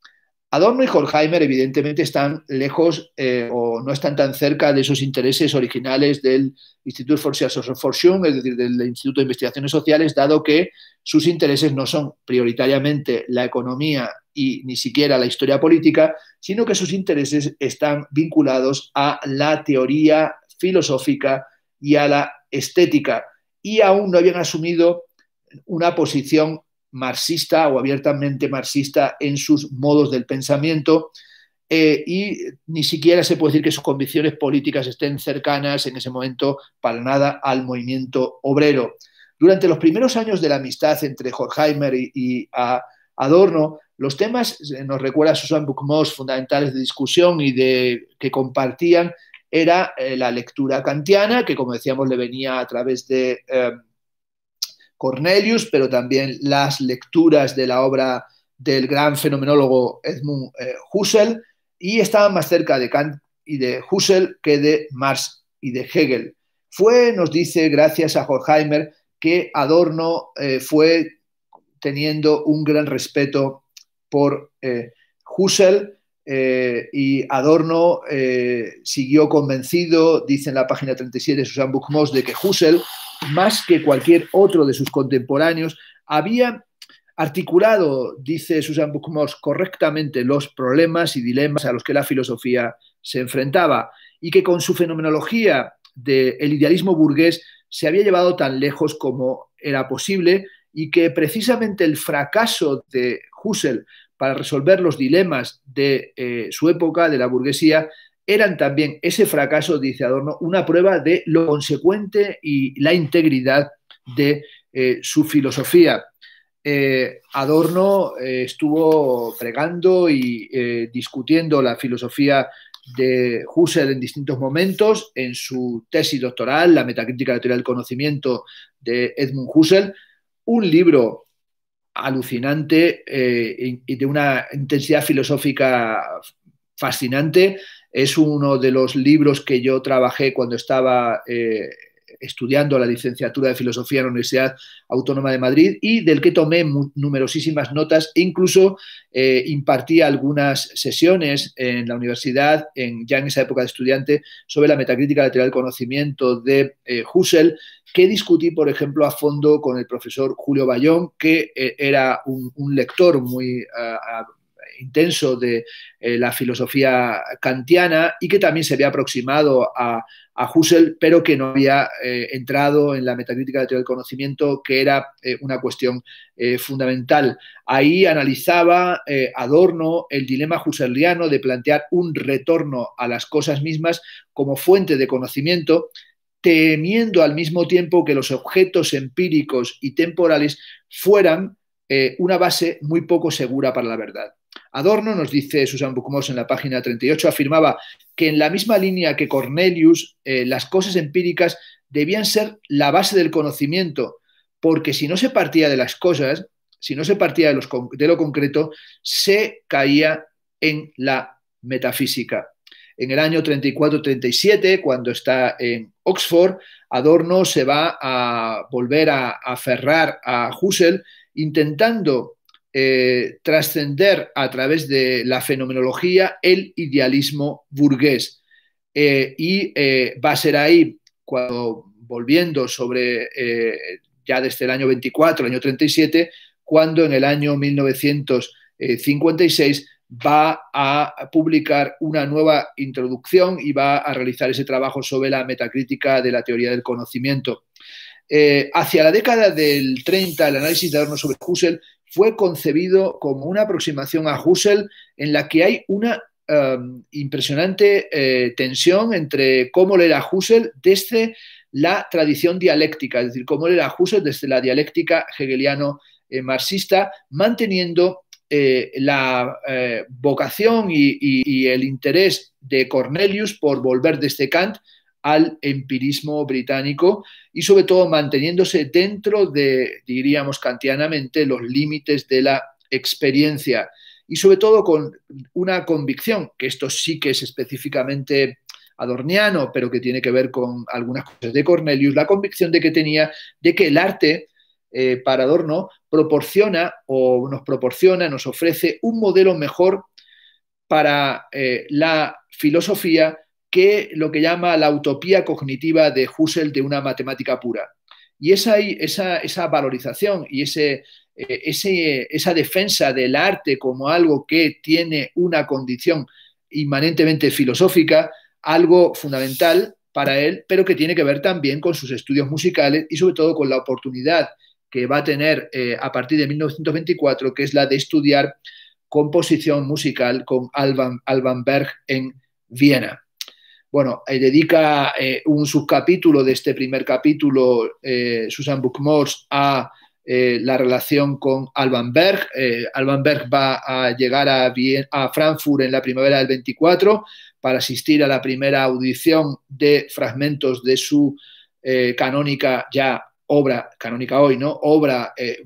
Adorno y Horkheimer, evidentemente, están lejos o no están tan cerca de esos intereses originales del Instituto for es decir, del Instituto de Investigaciones Sociales, dado que sus intereses no son prioritariamente la economía y ni siquiera la historia política, sino que sus intereses están vinculados a la teoría filosófica y a la estética, y aún no habían asumido una posición marxista o abiertamente marxista en sus modos del pensamiento, eh, y ni siquiera se puede decir que sus convicciones políticas estén cercanas en ese momento para nada al movimiento obrero. Durante los primeros años de la amistad entre Horkheimer y, y Adorno, los temas, eh, nos recuerda Susan Buchmoss, fundamentales de discusión y de que compartían, era eh, la lectura kantiana, que como decíamos le venía a través de em, Cornelius, pero también las lecturas de la obra del gran fenomenólogo Edmund eh, Husserl, y estaban más cerca de Kant y de Husserl que de Marx y de Hegel. Fue, nos dice, gracias a Horkheimer, que Adorno fue teniendo un gran respeto por eh, Husserl eh, y Adorno eh, siguió convencido, dice en la página 37 de Susan Buchmos, de que Husserl, más que cualquier otro de sus contemporáneos, había articulado, dice Susan Buchmos, correctamente los problemas y dilemas a los que la filosofía se enfrentaba y que con su fenomenología del idealismo burgués se había llevado tan lejos como era posible y que precisamente el fracaso de Husserl para resolver los dilemas de eh, su época, de la burguesía, eran también ese fracaso, dice Adorno, una prueba de lo consecuente y la integridad de eh, su filosofía. Eh, Adorno estuvo pregando y discutiendo la filosofía de Husserl en distintos momentos, en su tesis doctoral, La Metacrítica de del Conocimiento de Edmund Husserl, un libro alucinante eh, y de una intensidad filosófica fascinante. Es uno de los libros que yo trabajé cuando estaba eh, estudiando la licenciatura de filosofía en la Universidad Autónoma de Madrid y del que tomé numerosísimas notas e incluso eh, impartí algunas sesiones en la universidad, en, ya en esa época de estudiante, sobre la metacrítica lateral del conocimiento de Husserl que discutí, por ejemplo, a fondo con el profesor Julio Bayón, que eh, era un, lector muy intenso de eh, la filosofía kantiana y que también se había aproximado a, Husserl, pero que no había eh, entrado en la metacrítica de teoría del conocimiento, que era una cuestión fundamental. Ahí analizaba Adorno el dilema husserliano de plantear un retorno a las cosas mismas como fuente de conocimiento temiendo al mismo tiempo que los objetos empíricos y temporales fueran eh, una base muy poco segura para la verdad. Adorno, nos dice Susan Bucumos en la página 38, afirmaba que en la misma línea que Cornelius, eh, las cosas empíricas debían ser la base del conocimiento, porque si no se partía de las cosas, si no se partía de lo concreto, se caía en la metafísica. En el año 34-37, cuando está en Oxford, Adorno se va a volver a aferrar a Husserl intentando eh, trascender a través de la fenomenología el idealismo burgués. Eh, y eh, va a ser ahí cuando, volviendo sobre ya desde el año 24, el año 37, cuando en el año 1956 va a publicar una nueva introducción y va a realizar ese trabajo sobre la metacrítica de la teoría del conocimiento. Eh, hacia la década del 30, el análisis de Adorno sobre Husserl fue concebido como una aproximación a Husserl en la que hay una um, impresionante eh, tensión entre cómo leer a Husserl desde la tradición dialéctica, es decir, cómo leer a Husserl desde la dialéctica hegeliano-marxista, eh, manteniendo eh, la eh, vocación y, y, el interés de Cornelius por volver desde Kant este al empirismo británico y sobre todo manteniéndose dentro de, diríamos kantianamente, los límites de la experiencia y sobre todo con una convicción, que esto sí que es específicamente adorniano, pero que tiene que ver con algunas cosas de Cornelius, la convicción de que tenía de que el arte eh, para Adorno proporciona o nos proporciona, nos ofrece un modelo mejor para eh, la filosofía que lo que llama la utopía cognitiva de Husserl de una matemática pura. Y esa, valorización y eh, esa defensa del arte como algo que tiene una condición inmanentemente filosófica, algo fundamental para él, pero que tiene que ver también con sus estudios musicales y sobre todo con la oportunidad que va a tener eh, a partir de 1924, que es la de estudiar composición musical con Alban, Berg en Viena. Bueno, eh, dedica eh, un subcapítulo de este primer capítulo, Susan Buchmors, a la relación con Alban Berg. Alban Berg va a llegar a, Frankfurt en la primavera del 24 para asistir a la primera audición de fragmentos de su canónica ya obra canónica hoy, ¿no? Obra eh,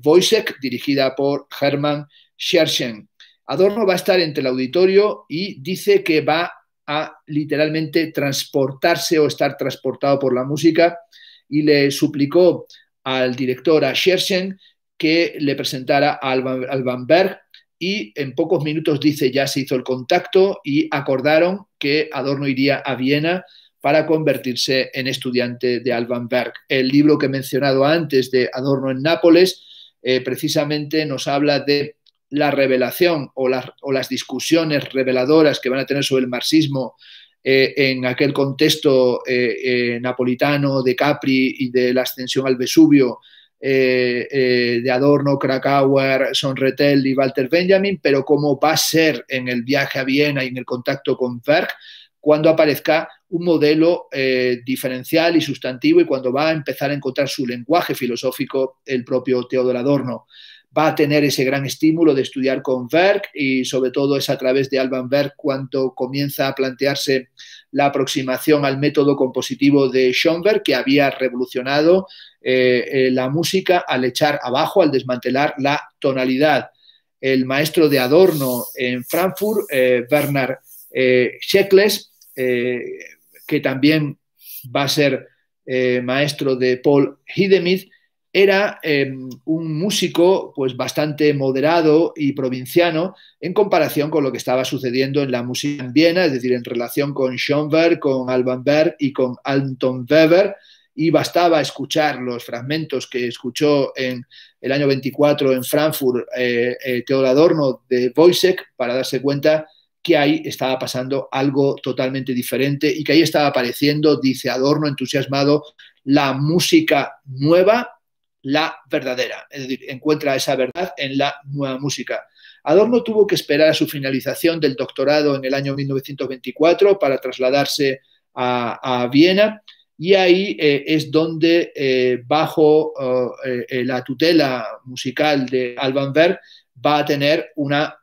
dirigida por Hermann Scherchen. Adorno va a estar entre el auditorio y dice que va a literalmente transportarse o estar transportado por la música y le suplicó al director, a Scherchen, que le presentara a Alban Berg y en pocos minutos dice ya se hizo el contacto y acordaron que Adorno iría a Viena para convertirse en estudiante de Alban Berg. El libro que he mencionado antes de Adorno en Nápoles eh, precisamente nos habla de la revelación o, las discusiones reveladoras que van a tener sobre el marxismo eh, en aquel contexto eh, napolitano de Capri y de la ascensión al Vesubio de Adorno, Krakauer, Sonretel y Walter Benjamin, pero cómo va a ser en el viaje a Viena y en el contacto con Berg cuando aparezca un modelo eh, diferencial y sustantivo y cuando va a empezar a encontrar su lenguaje filosófico el propio Teodor Adorno. Va a tener ese gran estímulo de estudiar con Berg y sobre todo es a través de Alban Berg cuando comienza a plantearse la aproximación al método compositivo de Schoenberg que había revolucionado eh, eh, la música al echar abajo, al desmantelar la tonalidad. El maestro de Adorno en Frankfurt, Bernard Scheckles, que también va a ser eh, maestro de Paul Hidemith, era em, un músico pues bastante moderado y provinciano en comparación con lo que estaba sucediendo en la música en Viena, es decir, en relación con Schoenberg, con Alban Berg y con Anton Weber, y bastaba escuchar los fragmentos que escuchó en el año 24 en Frankfurt eh, eh Adorno de Wojciech para darse cuenta que ahí estaba pasando algo totalmente diferente y que ahí estaba apareciendo, dice Adorno, entusiasmado, la música nueva, la verdadera. Es decir, encuentra esa verdad en la nueva música. Adorno tuvo que esperar a su finalización del doctorado en el año 1924 para trasladarse a, Viena y ahí eh, es donde, eh, bajo oh, eh, la tutela musical de Alban Berg, va a tener una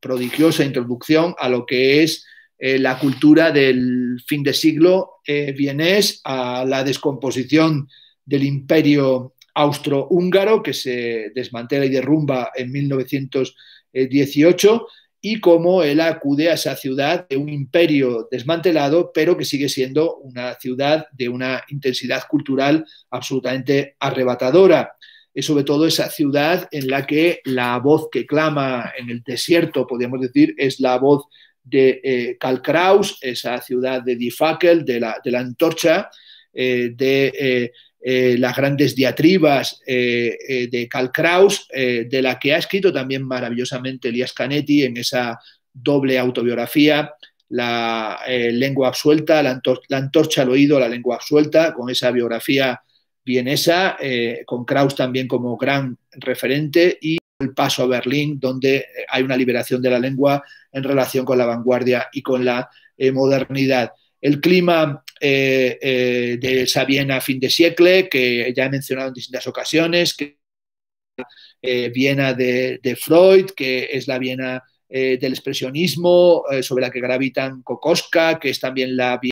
prodigiosa introducción a lo que es eh, la cultura del fin de siglo eh, vienés, a la descomposición del imperio austrohúngaro que se desmantela y derrumba en 1918 y cómo él acude a esa ciudad de un imperio desmantelado, pero que sigue siendo una ciudad de una intensidad cultural absolutamente arrebatadora es sobre todo esa ciudad en la que la voz que clama en el desierto, podríamos decir, es la voz de eh, Kraus, esa ciudad de Die Fackel, de la, antorcha, eh, de eh, las grandes diatribas de Karl Kraus, de la que ha escrito también maravillosamente Elias Canetti en esa doble autobiografía, La lengua absuelta, la, la antorcha al oído, la lengua absuelta, con esa biografía vienesa, eh, con Kraus también como gran referente, y el paso a Berlín, donde hay una liberación de la lengua en relación con la vanguardia y con la eh, modernidad. El clima eh, de esa Viena fin de siglo, que ya he mencionado en distintas ocasiones, que Viena de, Freud, que es la Viena del expresionismo, sobre la que gravitan Kokoska, que es también la